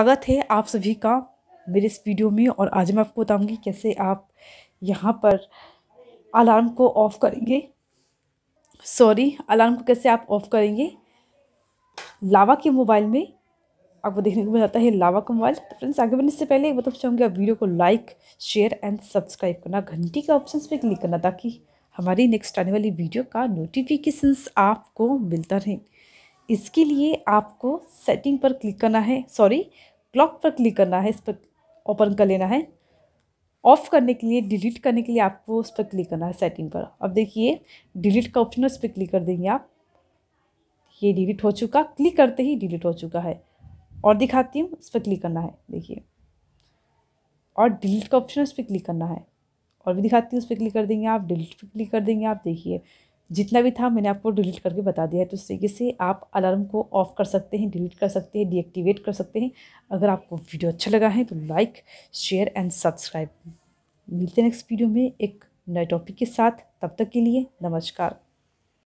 स्वागत है आप सभी का मेरे इस वीडियो में और आज मैं आपको बताऊंगी कैसे आप यहाँ पर अलार्म को ऑफ़ करेंगे सॉरी अलार्म को कैसे आप ऑफ़ करेंगे लावा के मोबाइल में आपको देखने को मिल जाता है लावा का मोबाइल तो फ्रेंड्स आगे बढ़ने से पहले एक बताना तो चाहूँगी आप वीडियो को लाइक शेयर एंड सब्सक्राइब करना घंटी के ऑप्शन पर क्लिक करना ताकि हमारी नेक्स्ट आने वाली वीडियो का नोटिफिकेशंस आपको मिलता रहे इसके लिए आपको सेटिंग पर क्लिक करना है सॉरी क्लॉक पर क्लिक करना है इस पर ओपन कर लेना है ऑफ करने के लिए डिलीट करने के लिए आपको उस पर क्लिक करना है सेटिंग पर अब देखिए डिलीट का ऑप्शन उस पर क्लिक कर देंगे आप ये डिलीट हो चुका क्लिक करते ही डिलीट हो चुका है और दिखाती हूँ इस पर क्लिक करना है देखिए और डिलीट का ऑप्शन उस पर क्लिक करना है और भी दिखाती हूँ उस पर क्लिक कर देंगे आप डिलीट पर क्लिक कर देंगे आप देखिए जितना भी था मैंने आपको डिलीट करके बता दिया है तो इस तरीके से आप अलार्म को ऑफ़ कर सकते हैं डिलीट कर सकते हैं डीएक्टिवेट कर सकते हैं अगर आपको वीडियो अच्छा लगा है तो लाइक शेयर एंड सब्सक्राइब मिलते हैं नेक्स्ट वीडियो में एक नए टॉपिक के साथ तब तक के लिए नमस्कार